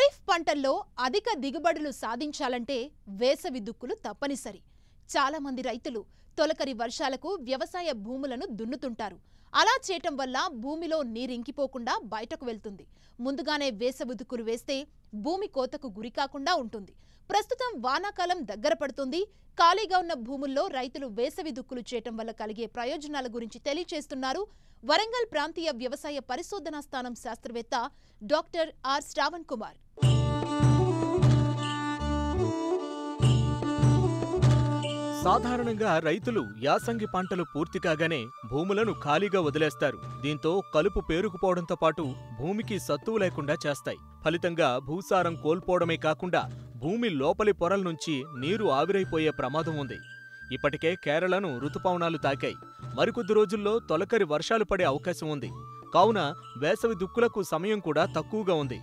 ఖరీఫ్ పంటల్లో అధిక దిగుబడులు సాధించాలంటే వేసవి దుక్కులు తప్పనిసరి చాలామంది రైతులు తొలకరి వర్షాలకు వ్యవసాయ భూములను దున్నుతుంటారు అలా చేయటం వల్ల భూమిలో నీరింకిపోకుండా బయటకు వెళ్తుంది ముందుగానే దుక్కులు వేస్తే భూమి కోతకు గురికాకుండా ఉంటుంది ప్రస్తుతం వానాకాలం దగ్గర పడుతుంది ఖాళీగా ఉన్న భూముల్లో రైతులు వేసవి దుక్కులు చేయటం వల్ల కలిగే ప్రయోజనాల గురించి తెలియచేస్తున్నారు వరంగల్ ప్రాంతీయ వ్యవసాయ పరిశోధనా స్థానం శాస్త్రవేత్త డాక్టర్ ఆర్ శ్రావణ్ కుమార్ సాధారణంగా రైతులు యాసంగి పంటలు పూర్తి కాగానే భూములను ఖాళీగా వదిలేస్తారు దీంతో కలుపు పేరుకుపోవడంతో పాటు భూమికి సత్తువు లేకుండా చేస్తాయి ఫలితంగా భూసారం కోల్పోవడమే కాకుండా భూమి లోపలి పొరల నుంచి నీరు ఆవిరైపోయే ప్రమాదం ఉంది ఇప్పటికే కేరళను ఋతుపవనాలు తాకాయి మరికొద్ది రోజుల్లో తొలకరి వర్షాలు పడే అవకాశం ఉంది కావున వేసవి దుక్కులకు సమయం కూడా తక్కువగా ఉంది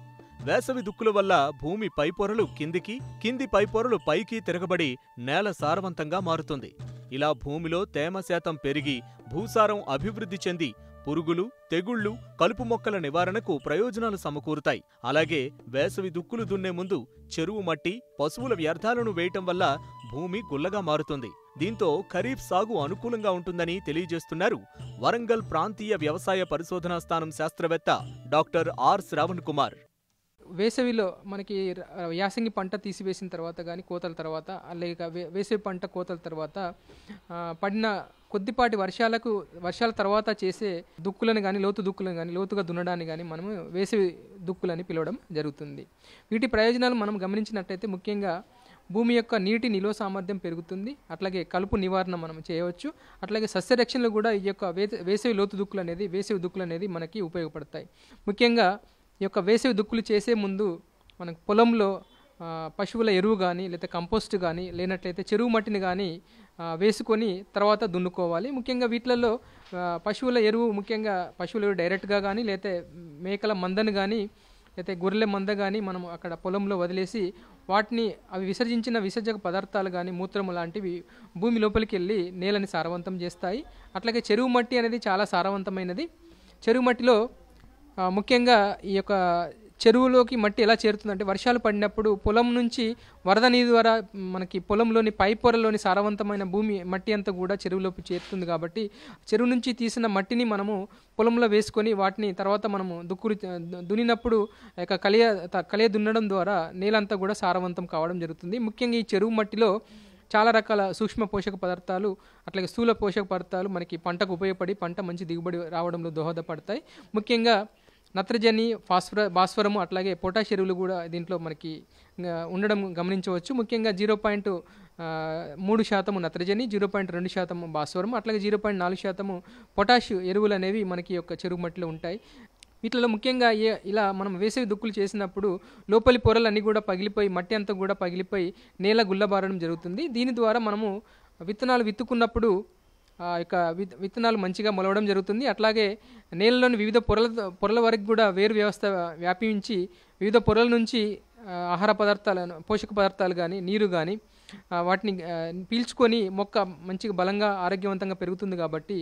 వేసవి దుక్కుల వల్ల భూమి పైపొరలు కిందికి కింది పైపొరలు పైకి తిరగబడి నేల సారవంతంగా మారుతుంది ఇలా భూమిలో తేమ శాతం పెరిగి భూసారం అభివృద్ధి చెంది పురుగులు తెగుళ్లు కలుపు మొక్కల నివారణకు ప్రయోజనాలు సమకూరుతాయి అలాగే వేసవి దుక్కులు దున్నే ముందు చెరువు మట్టి పశువుల వ్యర్థాలను వేయటం వల్ల భూమి గుల్లగా మారుతుంది దీంతో ఖరీఫ్ సాగు అనుకూలంగా ఉంటుందని తెలియజేస్తున్నారు వరంగల్ ప్రాంతీయ వ్యవసాయ పరిశోధనా స్థానం శాస్త్రవేత్త డాక్టర్ ఆర్ శ్రావణ్ కుమార్ వేసవిలో మనకి యాసంగి పంట తీసివేసిన తర్వాత కానీ కోతల తర్వాత లేక వేసవి పంట కోతల తర్వాత పడిన కొద్దిపాటి వర్షాలకు వర్షాల తర్వాత చేసే దుక్కులను కానీ లోతు దుక్కులను కానీ లోతుగా దున్నడాన్ని కానీ మనము వేసవి దుక్కులని పిలవడం జరుగుతుంది వీటి ప్రయోజనాలు మనం గమనించినట్టయితే ముఖ్యంగా భూమి యొక్క నీటి నిలువ సామర్థ్యం పెరుగుతుంది అట్లాగే కలుపు నివారణ మనం చేయవచ్చు అట్లాగే సస్యరక్షణలు కూడా ఈ యొక్క వేసవి లోతు దుక్కులు అనేది వేసవి దుక్కులు అనేది మనకి ఉపయోగపడతాయి ముఖ్యంగా ఈ యొక్క వేసవి దుక్కులు చేసే ముందు మనం పొలంలో పశువుల ఎరువు కానీ లేదా కంపోస్ట్ కానీ లేనట్లయితే చెరువు మట్టిని కానీ వేసుకొని తర్వాత దున్నుకోవాలి ముఖ్యంగా వీటిలలో పశువుల ఎరువు ముఖ్యంగా పశువుల ఎరువు డైరెక్ట్గా కానీ లేతే మేకల మందను కానీ లేకపోతే గొర్రెల మంద కానీ మనం అక్కడ పొలంలో వదిలేసి వాటిని అవి విసర్జించిన విసర్జక పదార్థాలు కానీ మూత్రము లాంటివి భూమి లోపలికి వెళ్ళి నేలని సారవంతం చేస్తాయి అట్లాగే చెరువు మట్టి అనేది చాలా సారవంతమైనది చెరువు మట్టిలో ముఖ్యంగా ఈ యొక్క చెరువులోకి మట్టి ఎలా చేరుతుందంటే వర్షాలు పడినప్పుడు పొలం నుంచి వరద నీరు ద్వారా మనకి పొలంలోని పై పొరలోని సారవంతమైన భూమి మట్టి అంతా కూడా చెరువులోకి చేరుతుంది కాబట్టి చెరువు నుంచి తీసిన మట్టిని మనము పొలంలో వేసుకొని వాటిని తర్వాత మనము దుక్కులు దున్నినప్పుడు యొక్క కలియ కలియ దున్నడం ద్వారా నేలంతా కూడా సారవంతం కావడం జరుగుతుంది ముఖ్యంగా ఈ చెరువు మట్టిలో చాలా రకాల సూక్ష్మ పోషక పదార్థాలు అట్లాగే స్థూల పోషక పదార్థాలు మనకి పంటకు ఉపయోగపడి పంట మంచి దిగుబడి రావడంలో దోహదపడతాయి ముఖ్యంగా నత్రజని ఫాస్ఫర భాస్వరము అట్లాగే పొటాష్ ఎరువులు కూడా దీంట్లో మనకి ఉండడం గమనించవచ్చు ముఖ్యంగా జీరో పాయింట్ మూడు శాతము నత్రజని జీరో పాయింట్ రెండు శాతము భాస్వరం అట్లాగే జీరో పాయింట్ నాలుగు శాతము పొటాష్ ఎరువులు అనేవి మనకి యొక్క చెరువు మట్టిలో ఉంటాయి వీటిలో ముఖ్యంగా ఏ ఇలా మనం వేసవి దుక్కులు చేసినప్పుడు లోపలి పొరలు అన్నీ కూడా పగిలిపోయి మట్టి అంతా కూడా పగిలిపోయి నేల గుల్లబారడం జరుగుతుంది దీని ద్వారా మనము విత్తనాలు విత్తుకున్నప్పుడు యొక్క విత్తనాలు మంచిగా మొలవడం జరుగుతుంది అట్లాగే నేలలోని వివిధ పొరల పొరల వరకు కూడా వేరు వ్యవస్థ వ్యాపించి వివిధ పొరల నుంచి ఆహార పదార్థాలను పోషక పదార్థాలు కానీ నీరు కానీ వాటిని పీల్చుకొని మొక్క మంచిగా బలంగా ఆరోగ్యవంతంగా పెరుగుతుంది కాబట్టి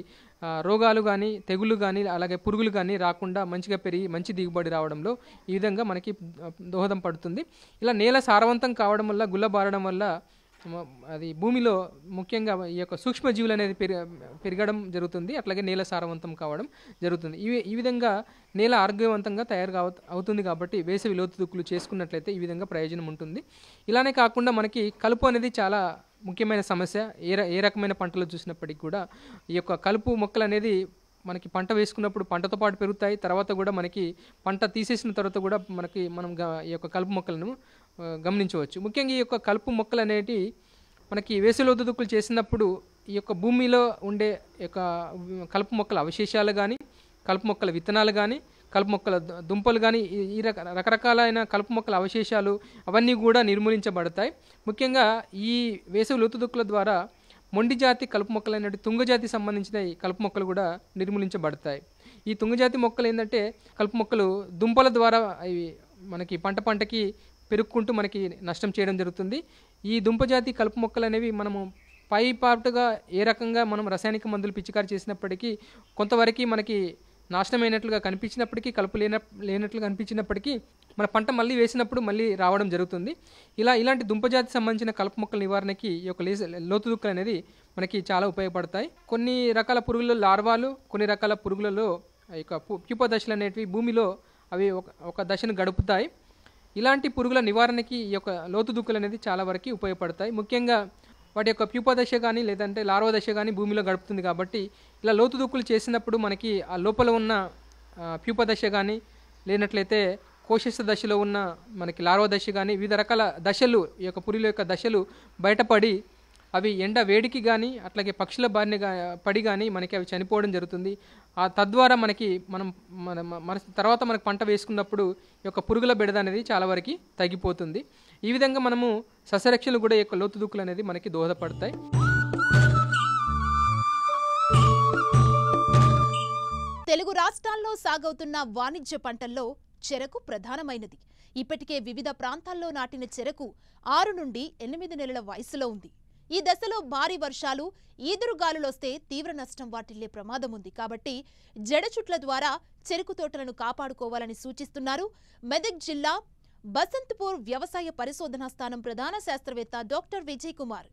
రోగాలు కానీ తెగులు కానీ అలాగే పురుగులు కానీ రాకుండా మంచిగా పెరిగి మంచి దిగుబడి రావడంలో ఈ విధంగా మనకి దోహదం పడుతుంది ఇలా నేల సారవంతం కావడం వల్ల గుల్ల బారడం వల్ల అది భూమిలో ముఖ్యంగా ఈ యొక్క సూక్ష్మజీవులు అనేది పెరి పెరగడం జరుగుతుంది అట్లాగే నేల సారవంతం కావడం జరుగుతుంది ఈ ఈ విధంగా నేల ఆరోగ్యవంతంగా తయారు కావ అవుతుంది కాబట్టి వేసవి లోతుదుక్కులు చేసుకున్నట్లయితే ఈ విధంగా ప్రయోజనం ఉంటుంది ఇలానే కాకుండా మనకి కలుపు అనేది చాలా ముఖ్యమైన సమస్య ఏ ఏ రకమైన పంటలు చూసినప్పటికీ కూడా ఈ యొక్క కలుపు మొక్కలు అనేది మనకి పంట వేసుకున్నప్పుడు పంటతో పాటు పెరుగుతాయి తర్వాత కూడా మనకి పంట తీసేసిన తర్వాత కూడా మనకి మనం ఈ యొక్క కలుపు మొక్కలను గమనించవచ్చు ముఖ్యంగా ఈ యొక్క కలుపు మొక్కలు అనేటివి మనకి వేసలోదుదుకులు చేసినప్పుడు ఈ యొక్క భూమిలో ఉండే యొక్క కలుపు మొక్కల అవశేషాలు కానీ కలుపు మొక్కల విత్తనాలు కానీ కలుపు మొక్కల దుంపలు కానీ ఈ రక రకరకాలైన కలుపు మొక్కల అవశేషాలు అవన్నీ కూడా నిర్మూలించబడతాయి ముఖ్యంగా ఈ వేసవి లోతుదుక్కుల ద్వారా మొండి జాతి కలుపు మొక్కలు అనేటి తుంగజాతి సంబంధించిన ఈ కలుపు మొక్కలు కూడా నిర్మూలించబడతాయి ఈ తుంగజాతి మొక్కలు ఏంటంటే కలుపు మొక్కలు దుంపల ద్వారా ఇవి మనకి పంట పంటకి పెరుక్కుంటూ మనకి నష్టం చేయడం జరుగుతుంది ఈ దుంపజాతి కలుపు మొక్కలు అనేవి మనము పై పాటుగా ఏ రకంగా మనం రసాయనిక మందులు పిచికారి చేసినప్పటికీ కొంతవరకు మనకి నాశనమైనట్లుగా కనిపించినప్పటికీ కలుపు లేన లేనట్లుగా కనిపించినప్పటికీ మన పంట మళ్ళీ వేసినప్పుడు మళ్ళీ రావడం జరుగుతుంది ఇలా ఇలాంటి దుంపజాతి సంబంధించిన కలుపు మొక్కల నివారణకి ఈ యొక్క లేజ లోతు దుక్కలు అనేది మనకి చాలా ఉపయోగపడతాయి కొన్ని రకాల పురుగులలో లార్వాలు కొన్ని రకాల పురుగులలో ఈ యొక్క ప్యూప దశలు అనేటివి భూమిలో అవి ఒక ఒక దశను గడుపుతాయి ఇలాంటి పురుగుల నివారణకి ఈ యొక్క లోతు దుక్కులు అనేది చాలా వరకు ఉపయోగపడతాయి ముఖ్యంగా వాటి యొక్క ప్యూప దశ కానీ లేదంటే లార్వ దశ కానీ భూమిలో గడుపుతుంది కాబట్టి ఇలా లోతు దుక్కులు చేసినప్పుడు మనకి ఆ లోపల ఉన్న ప్యూప దశ కానీ లేనట్లయితే కోశస్థ దశలో ఉన్న మనకి లార్వ దశ కానీ వివిధ రకాల దశలు ఈ యొక్క పురుల యొక్క దశలు బయటపడి అవి ఎండ వేడికి కానీ అట్లాగే పక్షుల బారిన పడి కానీ మనకి అవి చనిపోవడం జరుగుతుంది ఆ తద్వారా మనకి మనం మన మన తర్వాత మనకు పంట వేసుకున్నప్పుడు ఈ యొక్క పురుగుల బిడద అనేది చాలా వరకు తగ్గిపోతుంది ఈ విధంగా మనము సస్యరక్షణలు కూడా ఈ యొక్క లోతుదుక్కులు అనేది మనకి దోహదపడతాయి తెలుగు రాష్ట్రాల్లో సాగవుతున్న వాణిజ్య పంటల్లో చెరకు ప్రధానమైనది ఇప్పటికే వివిధ ప్రాంతాల్లో నాటిన చెరకు ఆరు నుండి ఎనిమిది నెలల వయసులో ఉంది ఈ దశలో భారీ వర్షాలు ఈదురుగాలులొస్తే తీవ్ర నష్టం వాటిల్లే ప్రమాదం ఉంది కాబట్టి జడచుట్ల ద్వారా చెరుకు తోటలను కాపాడుకోవాలని సూచిస్తున్నారు మెదక్ జిల్లా బసంత్పూర్ వ్యవసాయ పరిశోధనా స్థానం ప్రధాన శాస్త్రవేత్త డాక్టర్ విజయ్ కుమార్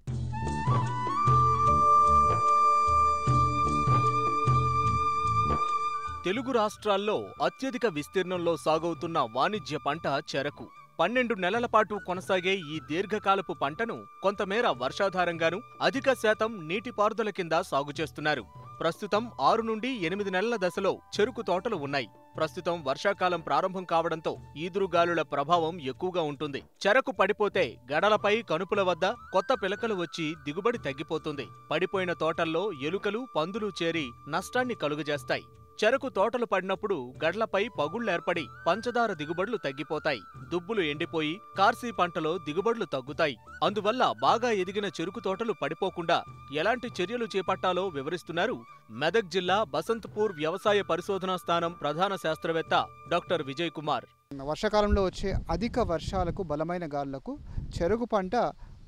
తెలుగు రాష్ట్రాల్లో అత్యధిక విస్తీర్ణంలో సాగవుతున్న వాణిజ్య పంట చెరకు పన్నెండు నెలల పాటు కొనసాగే ఈ దీర్ఘకాలపు పంటను కొంతమేర వర్షాధారంగాను అధిక శాతం నీటిపారుదల కింద సాగు చేస్తున్నారు ప్రస్తుతం ఆరు నుండి ఎనిమిది నెలల దశలో చెరుకు తోటలు ఉన్నాయి ప్రస్తుతం వర్షాకాలం ప్రారంభం కావడంతో ఈదురుగాలుల ప్రభావం ఎక్కువగా ఉంటుంది చెరకు పడిపోతే గడలపై కనుపుల వద్ద కొత్త పిలకలు వచ్చి దిగుబడి తగ్గిపోతుంది పడిపోయిన తోటల్లో ఎలుకలు పందులు చేరి నష్టాన్ని కలుగజేస్తాయి చెరకు తోటలు పడినప్పుడు గడ్లపై పగుళ్లేర్పడి పంచదార దిగుబడులు తగ్గిపోతాయి దుబ్బులు ఎండిపోయి కార్సీ పంటలో దిగుబడులు తగ్గుతాయి అందువల్ల బాగా ఎదిగిన చెరుకు తోటలు పడిపోకుండా ఎలాంటి చర్యలు చేపట్టాలో వివరిస్తున్నారు మెదక్ జిల్లా బసంత్పూర్ వ్యవసాయ పరిశోధనా స్థానం ప్రధాన శాస్త్రవేత్త డాక్టర్ విజయ్ కుమార్ వర్షాకాలంలో వచ్చే అధిక వర్షాలకు బలమైన గాళ్లకు చెరుకు పంట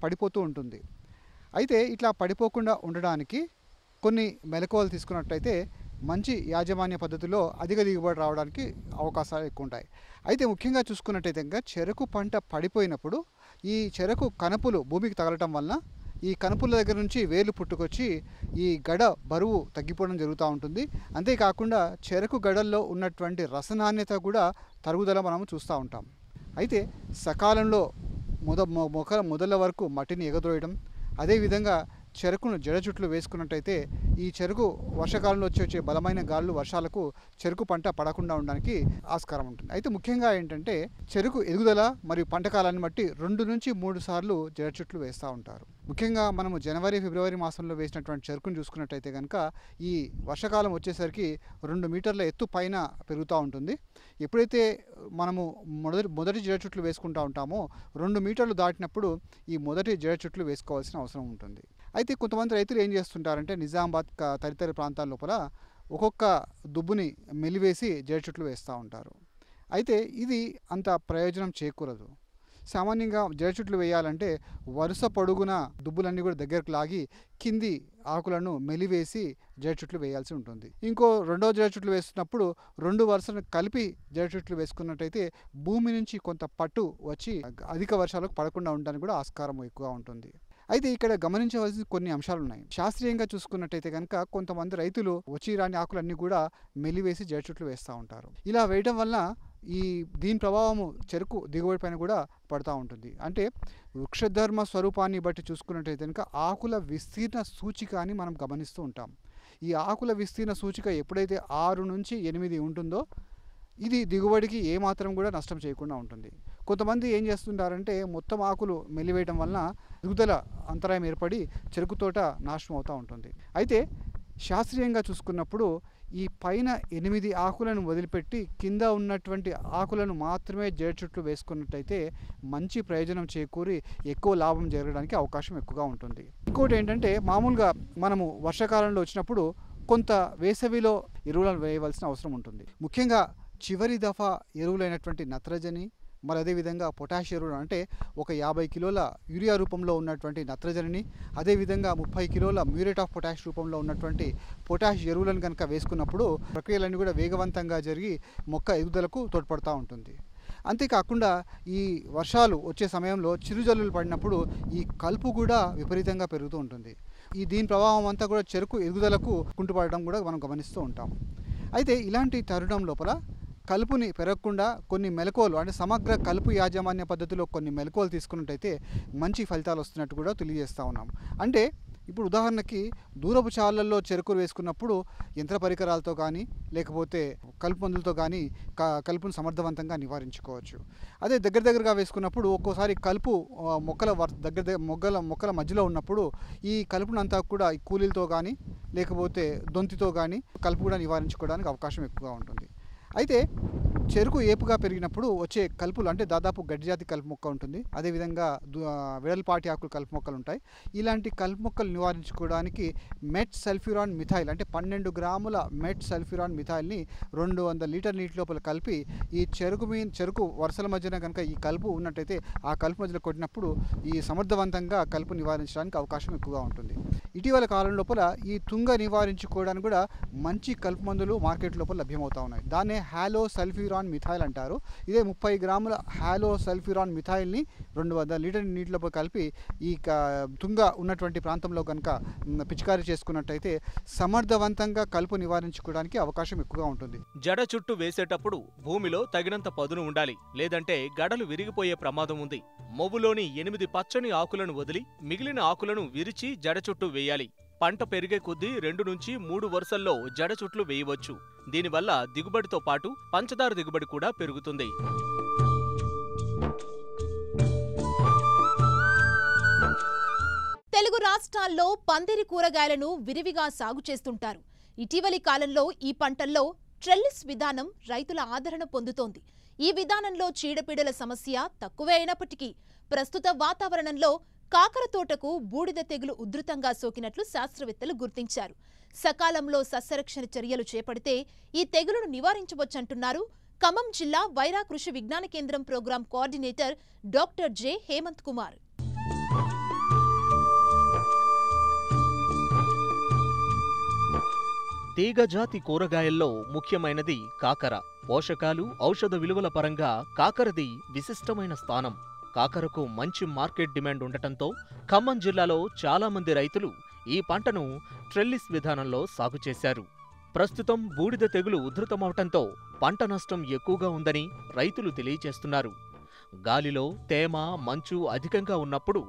పడిపోతూ ఉంటుంది అయితే ఇట్లా పడిపోకుండా ఉండడానికి కొన్ని మెలకువలు తీసుకున్నట్టయితే మంచి యాజమాన్య పద్ధతిలో అధిక దిగుబడి రావడానికి అవకాశాలు ఎక్కువ ఉంటాయి అయితే ముఖ్యంగా చూసుకున్నట్టయితే ఇంకా చెరకు పంట పడిపోయినప్పుడు ఈ చెరకు కనుపులు భూమికి తగలటం వలన ఈ కనుపుల దగ్గర నుంచి వేలు పుట్టుకొచ్చి ఈ గడ బరువు తగ్గిపోవడం జరుగుతూ ఉంటుంది అంతేకాకుండా చెరకు గడల్లో ఉన్నటువంటి రసనాణ్యత కూడా తరుగుదల మనం చూస్తూ ఉంటాం అయితే సకాలంలో మొద మొక్కల మొదల వరకు మట్టిని ఎగదోయడం అదేవిధంగా చెరుకును జడ చుట్లు వేసుకున్నట్టయితే ఈ చెరుకు వర్షాకాలంలో వచ్చి వచ్చే బలమైన గాలులు వర్షాలకు చెరుకు పంట పడకుండా ఉండడానికి ఆస్కారం ఉంటుంది అయితే ముఖ్యంగా ఏంటంటే చెరుకు ఎదుగుదల మరియు పంట కాలాన్ని బట్టి రెండు నుంచి మూడు సార్లు జడ చుట్లు వేస్తూ ఉంటారు ముఖ్యంగా మనము జనవరి ఫిబ్రవరి మాసంలో వేసినటువంటి చెరుకును చూసుకున్నట్టయితే కనుక ఈ వర్షాకాలం వచ్చేసరికి రెండు మీటర్ల ఎత్తు పైన పెరుగుతూ ఉంటుంది ఎప్పుడైతే మనము మొదటి మొదటి జడ చుట్లు వేసుకుంటూ ఉంటామో రెండు మీటర్లు దాటినప్పుడు ఈ మొదటి జడ చుట్లు వేసుకోవాల్సిన అవసరం ఉంటుంది అయితే కొంతమంది రైతులు ఏం చేస్తుంటారంటే నిజామాబాద్ తదితర ప్రాంతాల లోపల ఒక్కొక్క దుబ్బుని మెలివేసి జడ చెట్లు వేస్తూ ఉంటారు అయితే ఇది అంత ప్రయోజనం చేకూరదు సామాన్యంగా జడ చెట్లు వేయాలంటే వరుస పొడుగున దుబ్బులన్నీ కూడా దగ్గరకు లాగి కింది ఆకులను మెలివేసి జడ చెట్లు వేయాల్సి ఉంటుంది ఇంకో రెండో జడ చెట్లు వేస్తున్నప్పుడు రెండు వరుసను కలిపి జడ చెట్లు వేసుకున్నట్టయితే భూమి నుంచి కొంత పట్టు వచ్చి అధిక వర్షాలకు పడకుండా ఉండడానికి కూడా ఆస్కారం ఎక్కువగా ఉంటుంది అయితే ఇక్కడ గమనించవలసిన కొన్ని అంశాలు ఉన్నాయి శాస్త్రీయంగా చూసుకున్నట్టయితే కనుక కొంతమంది రైతులు వచ్చి రాని ఆకులన్నీ కూడా మెలివేసి జడ వేస్తూ ఉంటారు ఇలా వేయడం వల్ల ఈ దీని ప్రభావము చెరుకు దిగుబడి పైన కూడా పడుతూ ఉంటుంది అంటే వృక్షధర్మ స్వరూపాన్ని బట్టి చూసుకున్నట్టయితే కనుక ఆకుల విస్తీర్ణ సూచిక అని మనం గమనిస్తూ ఉంటాం ఈ ఆకుల విస్తీర్ణ సూచిక ఎప్పుడైతే ఆరు నుంచి ఎనిమిది ఉంటుందో ఇది దిగుబడికి ఏమాత్రం కూడా నష్టం చేయకుండా ఉంటుంది కొంతమంది ఏం చేస్తుంటారంటే మొత్తం ఆకులు మెలివేయడం వలన ఎదుగుదల అంతరాయం ఏర్పడి చెరుకు తోట నాశనం అవుతూ ఉంటుంది అయితే శాస్త్రీయంగా చూసుకున్నప్పుడు ఈ పైన ఎనిమిది ఆకులను వదిలిపెట్టి కింద ఉన్నటువంటి ఆకులను మాత్రమే జడి వేసుకున్నట్టయితే మంచి ప్రయోజనం చేకూరి ఎక్కువ లాభం జరగడానికి అవకాశం ఎక్కువగా ఉంటుంది ఇంకోటి ఏంటంటే మామూలుగా మనము వర్షాకాలంలో వచ్చినప్పుడు కొంత వేసవిలో ఎరువులను వేయవలసిన అవసరం ఉంటుంది ముఖ్యంగా చివరి దఫా ఎరువులైనటువంటి నత్రజని మరి అదేవిధంగా ఎరువులు అంటే ఒక యాభై కిలోల యూరియా రూపంలో ఉన్నటువంటి నత్రజనిని అదేవిధంగా ముప్పై కిలోల మ్యూరేట్ ఆఫ్ పొటాష్ రూపంలో ఉన్నటువంటి పొటాష్ ఎరువులను కనుక వేసుకున్నప్పుడు ప్రక్రియలన్నీ కూడా వేగవంతంగా జరిగి మొక్క ఎదుగుదలకు తోడ్పడుతూ ఉంటుంది అంతేకాకుండా ఈ వర్షాలు వచ్చే సమయంలో చిరుజల్లులు పడినప్పుడు ఈ కలుపు కూడా విపరీతంగా పెరుగుతూ ఉంటుంది ఈ దీని ప్రభావం అంతా కూడా చెరుకు ఎదుగుదలకు కుంటుపడడం కూడా మనం గమనిస్తూ ఉంటాం అయితే ఇలాంటి తరుణం లోపల కలుపుని పెరగకుండా కొన్ని మెలకువలు అంటే సమగ్ర కలుపు యాజమాన్య పద్ధతిలో కొన్ని మెలకువలు తీసుకున్నట్టయితే మంచి ఫలితాలు వస్తున్నట్టు కూడా తెలియజేస్తూ ఉన్నాం అంటే ఇప్పుడు ఉదాహరణకి దూరపు చాలల్లో చెరుకులు వేసుకున్నప్పుడు యంత్ర పరికరాలతో కానీ లేకపోతే కలుపు మందులతో కానీ కలుపును సమర్థవంతంగా నివారించుకోవచ్చు అదే దగ్గర దగ్గరగా వేసుకున్నప్పుడు ఒక్కోసారి కలుపు మొక్కల దగ్గర మొగ్గల మొక్కల మధ్యలో ఉన్నప్పుడు ఈ కలుపునంతా కూడా ఈ కూలీలతో కానీ లేకపోతే దొంతితో కానీ కలుపు కూడా నివారించుకోవడానికి అవకాశం ఎక్కువగా ఉంటుంది అయితే చెరుకు ఏపుగా పెరిగినప్పుడు వచ్చే కలుపులు అంటే దాదాపు గడ్డిజాతి కలుపు మొక్క ఉంటుంది అదేవిధంగా వెడల్పాటి ఆకులు కలుపు మొక్కలు ఉంటాయి ఇలాంటి కలుపు మొక్కలు నివారించుకోవడానికి మెట్ సల్ఫ్యూరాన్ మిథాయిల్ అంటే పన్నెండు గ్రాముల మెట్ సల్ఫ్యూరాన్ మిథాయిల్ని రెండు వందల లీటర్ నీటి లోపల కలిపి ఈ చెరుకు మీ చెరుకు వరుసల మధ్యన కనుక ఈ కలుపు ఉన్నట్టయితే ఆ కలుపు మధ్యలో కొట్టినప్పుడు ఈ సమర్థవంతంగా కలుపు నివారించడానికి అవకాశం ఎక్కువగా ఉంటుంది ఇటీవల కాలం లోపల ఈ తుంగ నివారించుకోవడానికి కూడా మంచి కలుపు మందులు మార్కెట్ లోపల లభ్యమవుతా ఉన్నాయి దాన్నే హ్యాలో సల్ఫ్యూరాన్ మిథాయిల్ అంటారు ఇదే ముప్పై గ్రాముల హ్యాలో సల్ఫ్యూరాన్ మిథాయిల్ని రెండు వందల లీటర్ నీటిలో కలిపి ఈ తుంగ ఉన్నటువంటి ప్రాంతంలో కనుక పిచికారీ చేసుకున్నట్టయితే సమర్థవంతంగా కలుపు నివారించుకోవడానికి అవకాశం ఎక్కువగా ఉంటుంది జడ చుట్టూ వేసేటప్పుడు భూమిలో తగినంత పదును ఉండాలి లేదంటే గడలు విరిగిపోయే ప్రమాదం ఉంది మొవ్వులోని ఎనిమిది పచ్చని ఆకులను వదిలి మిగిలిన ఆకులను విరిచి జడ చుట్టూ వేయాలి వేయాలి పంట పెరిగే కొద్దీ రెండు నుంచి మూడు వరుసల్లో జడ చుట్లు వేయవచ్చు దీనివల్ల దిగుబడితో పాటు పంచదార దిగుబడి కూడా పెరుగుతుంది తెలుగు రాష్ట్రాల్లో పందిరి కూరగాయలను విరివిగా సాగు చేస్తుంటారు ఇటీవలి కాలంలో ఈ పంటల్లో ట్రెల్లిస్ విధానం రైతుల ఆదరణ పొందుతోంది ఈ విధానంలో చీడపీడల సమస్య తక్కువే అయినప్పటికీ ప్రస్తుత వాతావరణంలో కాకర తోటకు బూడిద తెగులు ఉధృతంగా సోకినట్లు శాస్త్రవేత్తలు గుర్తించారు సకాలంలో సస్యరక్షణ చర్యలు చేపడితే ఈ తెగులను నివారించవచ్చంటున్నారు ఖమ్మం జిల్లా వైరా కృషి విజ్ఞాన కేంద్రం program coordinator doctor J Hemanth Kumar తీగజాతి కూరగాయల్లో ముఖ్యమైనది కాకర పోషకాలు ఔషధ విలువల పరంగా కాకరది విశిష్టమైన స్థానం కాకరకు మంచి మార్కెట్ డిమాండ్ ఉండటంతో ఖమ్మం జిల్లాలో చాలామంది రైతులు ఈ పంటను ట్రెల్లిస్ విధానంలో సాగు చేశారు ప్రస్తుతం బూడిద తెగులు ఉధృతమవటంతో పంట నష్టం ఎక్కువగా ఉందని రైతులు తెలియచేస్తున్నారు గాలిలో తేమ మంచు అధికంగా ఉన్నప్పుడు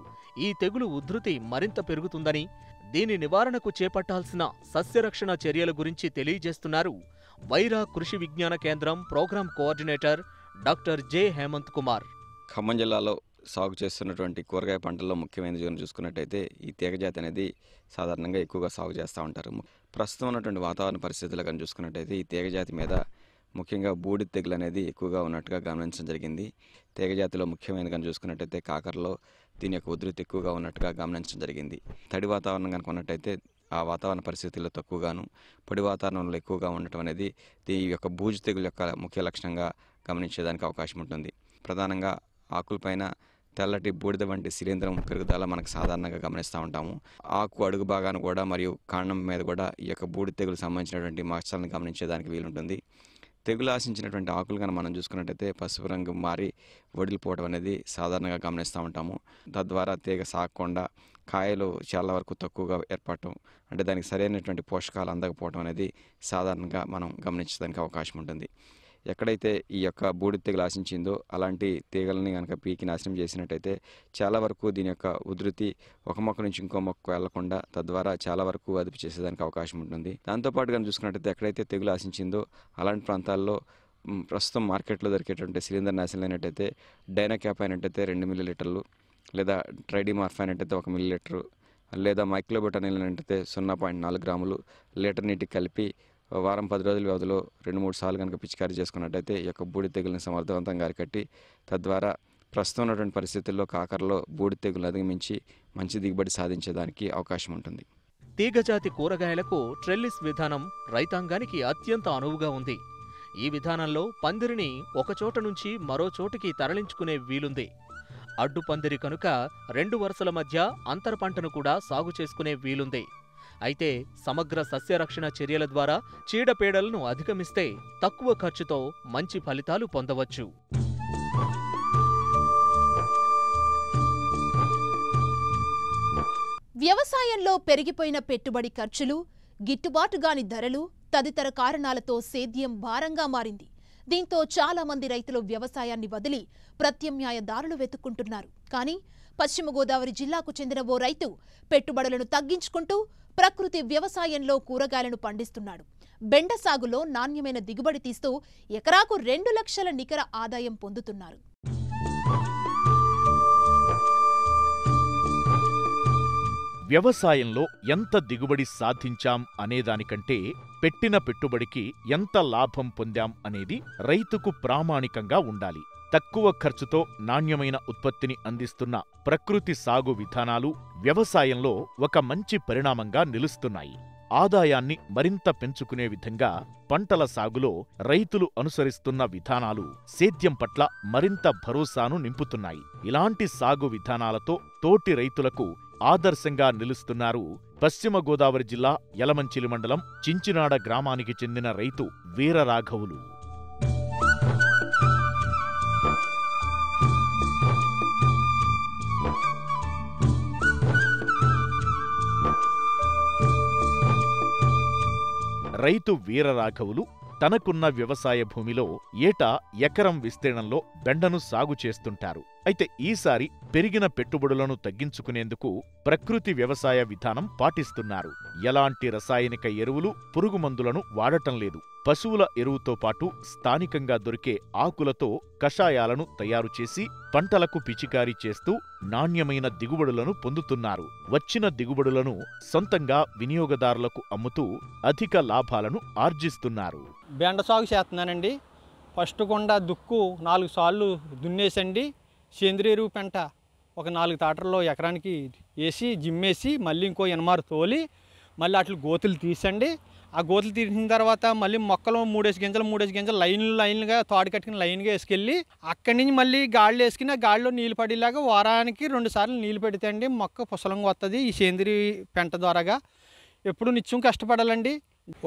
ఈ తెగులు ఉధృతి మరింత పెరుగుతుందని దీని నివారణకు చేపట్టాల్సిన సస్యరక్షణ చర్యల గురించి తెలియజేస్తున్నారు వైరా కృషి విజ్ఞాన కేంద్రం program coordinator doctor J Hemanth Kumar Khammam జిల్లాలో సాగు చేస్తున్నటువంటి కూరగాయ పంటల్లో ముఖ్యమైనది చూసుకున్నట్టయితే ఈ తీగజాతి అనేది సాధారణంగా ఎక్కువగా సాగు చేస్తూ ఉంటారు ప్రస్తుతం ఉన్నటువంటి వాతావరణ పరిస్థితులు కానీ చూసుకున్నట్టయితే ఈ తీగజాతి మీద ముఖ్యంగా బూడిద తెగులు అనేది ఎక్కువగా ఉన్నట్టుగా గమనించడం జరిగింది తీగజాతిలో ముఖ్యమైన కానీ చూసుకున్నట్టయితే కాకరలో దీని యొక్క ఉధృతి ఎక్కువగా ఉన్నట్టుగా గమనించడం జరిగింది తడి వాతావరణం కనుక ఉన్నట్టయితే ఆ వాతావరణ పరిస్థితుల్లో తక్కువగాను పొడి వాతావరణంలో ఎక్కువగా ఉండటం అనేది దీని యొక్క బూజు తెగులు యొక్క ముఖ్య లక్షణంగా గమనించేదానికి అవకాశం ఉంటుంది ప్రధానంగా ఆకులపైన తెల్లటి బూడిద వంటి శిలీంద్రం పెరుగుదల మనకు సాధారణంగా గమనిస్తూ ఉంటాము ఆకు అడుగు భాగాన్ని కూడా మరియు కాండం మీద కూడా ఈ యొక్క బూడి తెగులు సంబంధించినటువంటి మచ్చలను గమనించేదానికి వీలుంటుంది తెగులు ఆశించినటువంటి ఆకులు కనుక మనం చూసుకున్నట్టయితే పసుపు రంగు మారి వడిలిపోవడం అనేది సాధారణంగా గమనిస్తూ ఉంటాము తద్వారా తీగ సాగకుండా కాయలు చాలా వరకు తక్కువగా ఏర్పడటం అంటే దానికి సరైనటువంటి పోషకాలు అందకపోవడం అనేది సాధారణంగా మనం గమనించడానికి అవకాశం ఉంటుంది ఎక్కడైతే ఈ యొక్క బూడిద తెగలు ఆశించిందో అలాంటి తీగలని కనుక పీకి నాశనం చేసినట్టయితే చాలా వరకు దీని యొక్క ఉధృతి ఒక మొక్క నుంచి ఇంకో మొక్క వెళ్లకుండా తద్వారా చాలా వరకు అదుపు చేసేదానికి అవకాశం ఉంటుంది దాంతోపాటు కనుక చూసుకున్నట్టయితే ఎక్కడైతే తెగులు ఆశించిందో అలాంటి ప్రాంతాల్లో ప్రస్తుతం మార్కెట్లో దొరికేటువంటి సిలిండర్ నాశనం అయినట్టయితే డైనా క్యాప్ అయినట్టయితే రెండు లీటర్లు లేదా ట్రైడిమార్ఫ్ అయినట్టయితే ఒక లీటరు లేదా మైక్లోబెటన్ అయినట్టయితే సున్నా పాయింట్ నాలుగు గ్రాములు లీటర్ నీటికి కలిపి వారం పది రోజుల వ్యవధిలో రెండు మూడు సార్లు కనుక పిచికారీ చేసుకున్నట్టయితే ఈ యొక్క బూడి తెగులను సమర్థవంతంగా అరికట్టి తద్వారా ప్రస్తుతం ఉన్నటువంటి పరిస్థితుల్లో కాకరలో బూడి తెగులను అధిగమించి మంచి దిగుబడి సాధించేదానికి అవకాశం ఉంటుంది తీగజాతి కూరగాయలకు ట్రెల్లిస్ విధానం రైతాంగానికి అత్యంత అనువుగా ఉంది ఈ విధానంలో పందిరిని ఒకచోట నుంచి మరో చోటికి తరలించుకునే వీలుంది అడ్డు పందిరి కనుక రెండు వరుసల మధ్య అంతర పంటను కూడా సాగు చేసుకునే వీలుంది అయితే సమగ్ర సస్యరక్షణ చర్యల ద్వారా చీడపీడలను అధిగమిస్తే తక్కువ ఖర్చుతో మంచి ఫలితాలు పొందవచ్చు వ్యవసాయంలో పెరిగిపోయిన పెట్టుబడి ఖర్చులు గిట్టుబాటుగాని ధరలు తదితర కారణాలతో సేద్యం భారంగా మారింది దీంతో చాలా మంది రైతులు వ్యవసాయాన్ని వదిలి ప్రత్యామ్నాయ దారులు వెతుక్కుంటున్నారు కానీ పశ్చిమ గోదావరి జిల్లాకు చెందిన ఓ రైతు పెట్టుబడులను తగ్గించుకుంటూ ప్రకృతి వ్యవసాయంలో కూరగాయలను పండిస్తున్నాడు బెండ సాగులో నాణ్యమైన దిగుబడి తీస్తూ ఎకరాకు రెండు లక్షల నికర ఆదాయం పొందుతున్నారు వ్యవసాయంలో ఎంత దిగుబడి సాధించాం అనేదానికంటే పెట్టిన పెట్టుబడికి ఎంత లాభం పొందాం అనేది రైతుకు ప్రామాణికంగా ఉండాలి తక్కువ ఖర్చుతో నాణ్యమైన ఉత్పత్తిని అందిస్తున్న ప్రకృతి సాగు విధానాలు వ్యవసాయంలో ఒక మంచి పరిణామంగా నిలుస్తున్నాయి ఆదాయాన్ని మరింత పెంచుకునే విధంగా పంటల సాగులో రైతులు అనుసరిస్తున్న విధానాలు సేద్యం పట్ల మరింత భరోసాను నింపుతున్నాయి ఇలాంటి సాగు విధానాలతో తోటి రైతులకు ఆదర్శంగా నిలుస్తున్నారు పశ్చిమ గోదావరి జిల్లా యలమంచిలి మండలం చించినాడ గ్రామానికి చెందిన రైతు వీరరాఘవులు రైతు వీరరాఘవులు తనకున్న వ్యవసాయ భూమిలో ఏటా ఎకరం విస్తీర్ణంలో బెండను సాగు చేస్తుంటారు అయితే ఈసారి పెరిగిన పెట్టుబడులను తగ్గించుకునేందుకు ప్రకృతి వ్యవసాయ విధానం పాటిస్తున్నారు ఎలాంటి రసాయనిక ఎరువులు పురుగుమందులను వాడటం లేదు పశువుల ఎరువుతో పాటు స్థానికంగా దొరికే ఆకులతో కషాయాలను తయారు చేసి పంటలకు పిచికారీ చేస్తూ నాణ్యమైన దిగుబడులను పొందుతున్నారు వచ్చిన దిగుబడులను సొంతంగా వినియోగదారులకు అమ్ముతూ అధిక లాభాలను ఆర్జిస్తున్నారు బెండ సాగు చేస్తున్నానండి ఫస్ట్ కొండ దుక్కు నాలుగు సార్లు దున్నేసండి సేంద్రియ ఎరువు పెంట ఒక నాలుగు తాటర్లో ఎకరానికి వేసి జిమ్మేసి మళ్ళీ ఇంకో ఎనమారు తోలి మళ్ళీ అట్లు గోతులు తీసండి ఆ గోతులు తీసిన తర్వాత మళ్ళీ మొక్కలు మూడేసి గింజలు మూడేసి గింజలు లైన్లు లైన్లుగా తాడు కట్టుకుని లైన్గా వేసుకెళ్ళి అక్కడి నుంచి మళ్ళీ గాళ్ళు వేసుకుని ఆ గాడిలో నీళ్ళు పడేలాగా వారానికి రెండుసార్లు నీళ్ళు పెడితే అండి మొక్క పుసలంగా వస్తుంది ఈ సేంద్రియ పెంట ద్వారాగా ఎప్పుడు నిత్యం కష్టపడాలండి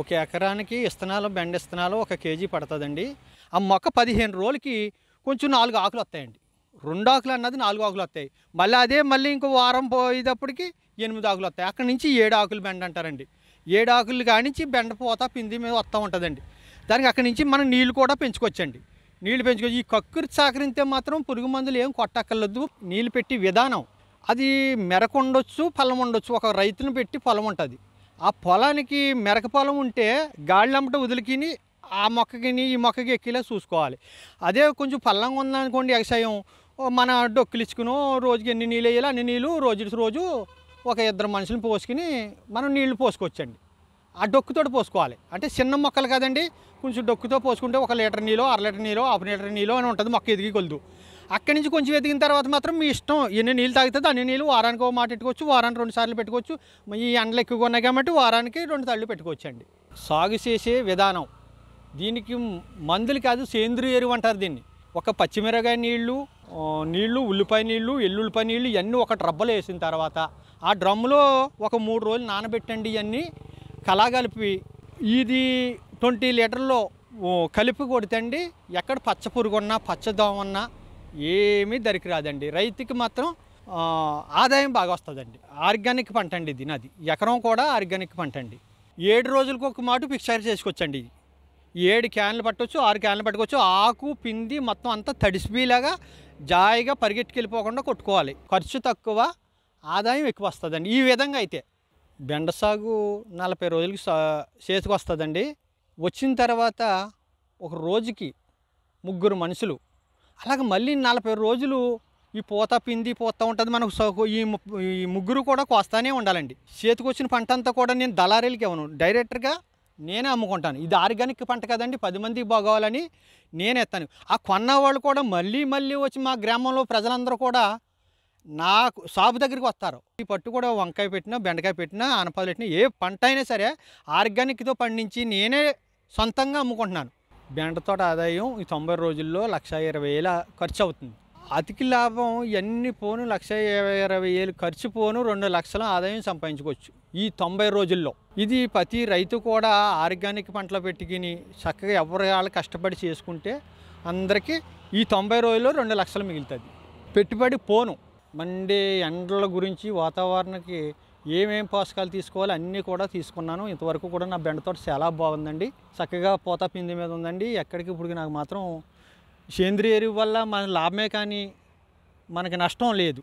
ఒక ఎకరానికి ఇస్తనాలు బెండ ఇస్తనాలు ఒక కేజీ పడుతుందండి ఆ మొక్క పదిహేను రోజులకి కొంచెం నాలుగు ఆకులు వస్తాయండి రెండు ఆకులు అన్నది నాలుగు ఆకులు వస్తాయి మళ్ళీ అదే మళ్ళీ ఇంకో వారం పోయేటప్పటికి ఎనిమిది ఆకులు వస్తాయి అక్కడి నుంచి ఏడు ఆకులు బెండ అంటారండి ఏడు ఆకులు కానించి బెండ పోతా పింది మీద వస్తూ ఉంటుందండి దానికి అక్కడి నుంచి మనం నీళ్ళు కూడా పెంచుకోవచ్చండి నీళ్లు పెంచుకోవచ్చు ఈ కక్కురు సహకరించే మాత్రం పురుగు మందులు ఏం కొట్టక్కర్లేదు నీళ్ళు పెట్టి విధానం అది మెరక ఉండొచ్చు పొలం ఉండొచ్చు ఒక రైతును పెట్టి పొలం ఉంటుంది ఆ పొలానికి మెరక పొలం ఉంటే గాళ్ళమ్మట వదిలికిని ఆ మొక్కకిని ఈ మొక్కకి ఎక్కిలా చూసుకోవాలి అదే కొంచెం పల్లంగా ఉందనుకోండి వ్యవసాయం మన డొక్కులు ఇచ్చుకుని రోజుకి ఎన్ని నీళ్ళు వేయాలి అన్ని నీళ్ళు రోజు రోజు ఒక ఇద్దరు మనుషులను పోసుకుని మనం నీళ్లు పోసుకోవచ్చండి ఆ డొక్కుతో పోసుకోవాలి అంటే చిన్న మొక్కలు కదండి కొంచెం డొక్కుతో పోసుకుంటే ఒక లీటర్ నీళ్ళు అర లీటర్ నీళ్ళు హాఫ్ లీటర్ నీళ్ళు అని ఉంటుంది మొక్క ఎదిగి కొలుదు అక్కడి నుంచి కొంచెం ఎదిగిన తర్వాత మాత్రం మీ ఇష్టం ఎన్ని నీళ్ళు తాగుతుంది అన్ని నీళ్ళు వారానికి ఒక మాట పెట్టుకోవచ్చు వారానికి రెండు సార్లు పెట్టుకోవచ్చు ఈ ఎండలు ఎక్కువగా ఉన్నాయి కాబట్టి వారానికి రెండు సార్లు పెట్టుకోవచ్చు అండి సాగు చేసే విధానం దీనికి మందులు కాదు సేంద్రియ ఎరువు అంటారు దీన్ని ఒక పచ్చిమిరకాయ నీళ్ళు నీళ్ళు ఉల్లిపాయ నీళ్ళు ఎల్లుల్లిపాయ నీళ్ళు ఇవన్నీ ఒక డ్రబ్బలు వేసిన తర్వాత ఆ డ్రమ్ములో ఒక మూడు రోజులు నానబెట్టండి ఇవన్నీ కలిపి ఇది ట్వంటీ లీటర్లో కలిపి కొడితండి ఎక్కడ పచ్చ పురుగున్నా పచ్చదోమన్నా ఏమీ దరికి రాదండి రైతుకి మాత్రం ఆదాయం బాగా వస్తుందండి ఆర్గానిక్ పంట అండి ఇది నాది ఎకరం కూడా ఆర్గానిక్ పంట అండి ఏడు రోజులకు ఒక మాట పిక్చర్ చేసుకోవచ్చండి ఏడు క్యాన్లు పట్టవచ్చు ఆరు క్యాన్లు పట్టుకోవచ్చు ఆకు పిండి మొత్తం అంతా తడిసిపోయేలాగా జాయిగా పరిగెట్టుకెళ్ళిపోకుండా కొట్టుకోవాలి ఖర్చు తక్కువ ఆదాయం ఎక్కువ వస్తుందండి ఈ విధంగా అయితే బెండ సాగు నలభై రోజులకి చేతికి వస్తుందండి వచ్చిన తర్వాత ఒక రోజుకి ముగ్గురు మనుషులు అలాగే మళ్ళీ నలభై రోజులు ఈ పూత పిండి పోత ఉంటుంది మనకు ఈ ముగ్గురు కూడా కోస్తానే ఉండాలండి వచ్చిన పంట అంతా కూడా నేను దళారీలకి ఇవ్వను డైరెక్ట్గా నేనే అమ్ముకుంటాను ఇది ఆర్గానిక్ పంట కదండి పది మందికి బాగోవాలని నేను ఎత్తాను ఆ కొన్న వాళ్ళు కూడా మళ్ళీ మళ్ళీ వచ్చి మా గ్రామంలో ప్రజలందరూ కూడా నాకు షాపు దగ్గరికి వస్తారు ఈ పట్టు కూడా వంకాయ పెట్టినా బెండకాయ పెట్టినా అనపాలు పెట్టినా ఏ పంట అయినా సరే ఆర్గానిక్తో పండించి నేనే సొంతంగా అమ్ముకుంటున్నాను బెండతోట ఆదాయం ఈ తొంభై రోజుల్లో లక్ష ఇరవై వేల ఖర్చు అవుతుంది అతికి లాభం ఇవన్నీ పోను లక్ష ఇరవై వేలు ఖర్చు పోను రెండు లక్షల ఆదాయం సంపాదించుకోవచ్చు ఈ తొంభై రోజుల్లో ఇది ప్రతి రైతు కూడా ఆర్గానిక్ పంటలు పెట్టుకుని చక్కగా ఎవరి వాళ్ళు కష్టపడి చేసుకుంటే అందరికీ ఈ తొంభై రోజుల్లో రెండు లక్షలు మిగులుతుంది పెట్టుబడి పోను మండే ఎండల గురించి వాతావరణకి ఏమేం పోషకాలు తీసుకోవాలి అన్నీ కూడా తీసుకున్నాను ఇంతవరకు కూడా నా బెండతోట చాలా బాగుందండి చక్కగా పోత పిండి మీద ఉందండి ఎక్కడికి ఇప్పుడు నాకు మాత్రం సేంద్రియ ఎరువు వల్ల మన లాభమే కానీ మనకి నష్టం లేదు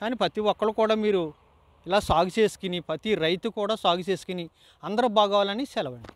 కానీ ప్రతి ఒక్కరు కూడా మీరు ఇలా సాగు చేసుకుని ప్రతి రైతు కూడా సాగు చేసుకుని అందరూ బాగోవాలని సెలవండి